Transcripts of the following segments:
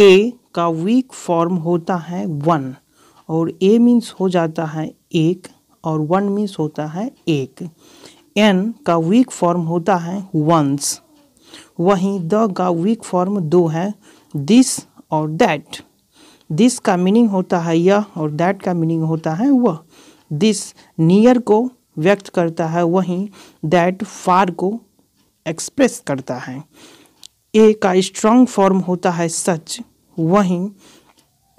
ए का weak form होता है वन और ए मीन्स हो जाता है एक और वन मीन्स होता है एक एन का वीक फॉर्म होता है वंस वहीं द का वीक फॉर्म दो है दिस और दैट दिस का मीनिंग होता है यह और दैट का मीनिंग होता है वह दिस नियर को व्यक्त करता है वहीं दैट फार को एक्सप्रेस करता है ए का स्ट्रांग फॉर्म होता है सच वहीं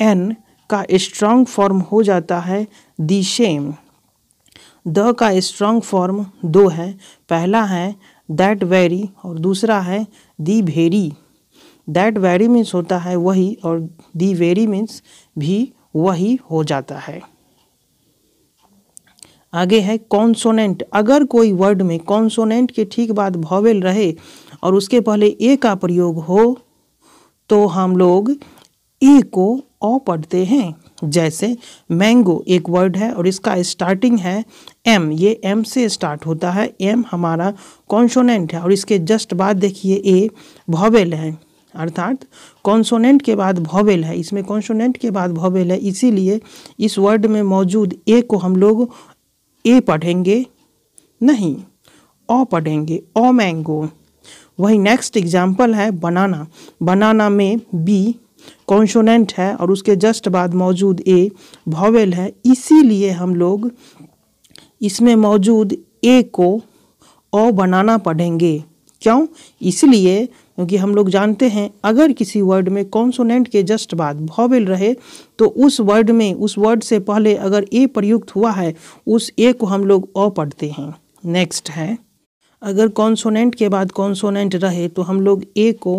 एन का स्ट्रांग फॉर्म हो जाता है दी सेम द का स्ट्रांग फॉर्म दो है पहला है दैट वेरी और दूसरा है the very that very means होता है वही और दी वेरी मीन्स भी वही हो जाता है आगे है कॉन्सोनेंट अगर कोई वर्ड में कॉन्सोनेंट के ठीक बाद भॉवेल रहे और उसके पहले ए का प्रयोग हो तो हम लोग ए को ओ पढ़ते हैं जैसे मैंगो एक वर्ड है और इसका स्टार्टिंग है एम ये एम से स्टार्ट होता है एम हमारा कॉन्सोनेंट है और इसके जस्ट बाद देखिए ए भॉवेल है अर्थात कॉन्सोनेंट के बाद भॉवेल है इसमें कॉन्सोनेंट के बाद भॉवेल है इसीलिए इस वर्ड में मौजूद ए को हम लोग ए पढ़ेंगे नहीं ओ पढ़ेंगे ओ मैंगो वही नेक्स्ट एग्जाम्पल है बनाना बनाना में बी कॉन्सोनेंट है और उसके जस्ट बाद मौजूद ए भॉवेल है इसीलिए हम लोग इसमें मौजूद ए को ओ बनाना पढ़ेंगे क्यों इसलिए क्योंकि हम लोग जानते हैं अगर किसी वर्ड में कॉन्सोनेंट के जस्ट बाद भॉवेल रहे तो उस वर्ड में उस वर्ड से पहले अगर ए प्रयुक्त हुआ है उस ए को हम लोग ओ पढ़ते हैं नेक्स्ट है अगर कॉन्सोनेंट के बाद कॉन्सोनेंट रहे तो हम लोग ए को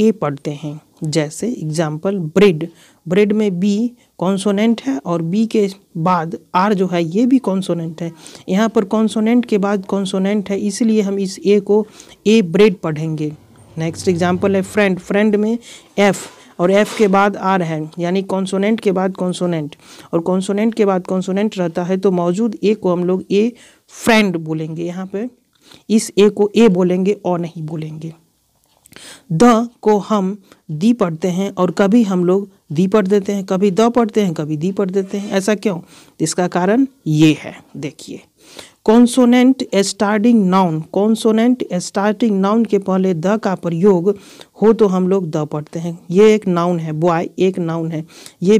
ए पढ़ते हैं जैसे एग्जाम्पल ब्रेड ब्रेड में बी कॉन्सोनेंट है और बी के बाद आर जो है ये भी कॉन्सोनेंट है यहाँ पर कॉन्सोनेंट के बाद कॉन्सोनेंट है इसलिए हम इस ए को ए ब्रेड पढ़ेंगे नेक्स्ट एग्जाम्पल है फ्रेंड फ्रेंड में एफ़ और एफ़ के बाद आर है यानी कॉन्सोनेंट के बाद कॉन्सोनेंट और कॉन्सोनेंट के बाद कॉन्सोनेंट रहता है तो मौजूद ए को हम लोग ए फ्रेंड बोलेंगे यहाँ पर इस ए को ए बोलेंगे और नहीं बोलेंगे द को हम दी पढ़ते हैं और कभी हम लोग दी पढ़ देते हैं कभी द पढ़ते हैं कभी दी पढ़ देते हैं ऐसा क्यों इसका कारण ये है देखिए consonant starting noun consonant starting noun के पहले द का प्रयोग हो तो हम लोग द पढ़ते हैं ये एक नाउन है बॉय एक नाउन है ये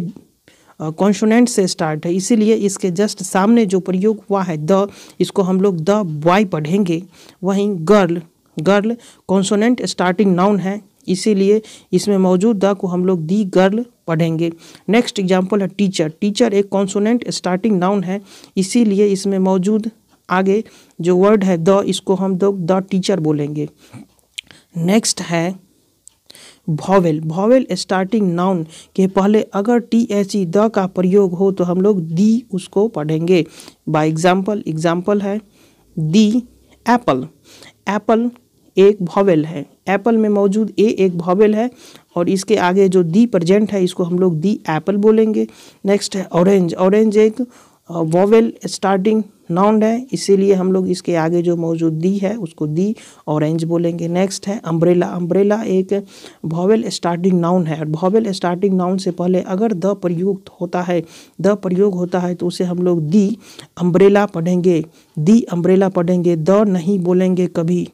कॉन्शोनेंट से स्टार्ट है इसीलिए इसके जस्ट सामने जो प्रयोग हुआ है द इसको हम लोग द बॉय पढ़ेंगे वहीं girl girl consonant starting noun है इसीलिए इसमें मौजूद द को हम लोग दी गर्ल पढ़ेंगे नेक्स्ट एग्जाम्पल है टीचर टीचर एक कॉन्सोनेंट स्टार्टिंग नाउन है इसीलिए इसमें मौजूद आगे जो वर्ड है द इसको हम लोग द टीचर बोलेंगे नेक्स्ट है भॉवेल भॉवेल स्टार्टिंग नाउन के पहले अगर टी एच ई द का प्रयोग हो तो हम लोग दी उसको पढ़ेंगे बाय एग्जाम्पल एग्जाम्पल है दी एप्पल एप्पल एक भॉवेल है एप्पल में मौजूद ए एक भॉवेल है और इसके आगे जो दी प्रजेंट है इसको हम लोग दी एप्पल बोलेंगे नेक्स्ट है ऑरेंज ऑरेंज एक वॉवेल स्टार्टिंग नाउंड है इसीलिए हम लोग इसके आगे जो मौजूद दी है उसको दी ऑरेंज बोलेंगे नेक्स्ट है अम्ब्रेला अम्ब्रेला एक भॉवेल स्टार्टिंग नाउन है और भॉवेल स्टार्टिंग नाउन से पहले अगर द प्रयुक्त होता है द प्रयोग होता है तो उसे हम लोग दी अम्ब्रेला पढ़ेंगे दी अम्ब्रेला पढ़ेंगे द नहीं बोलेंगे कभी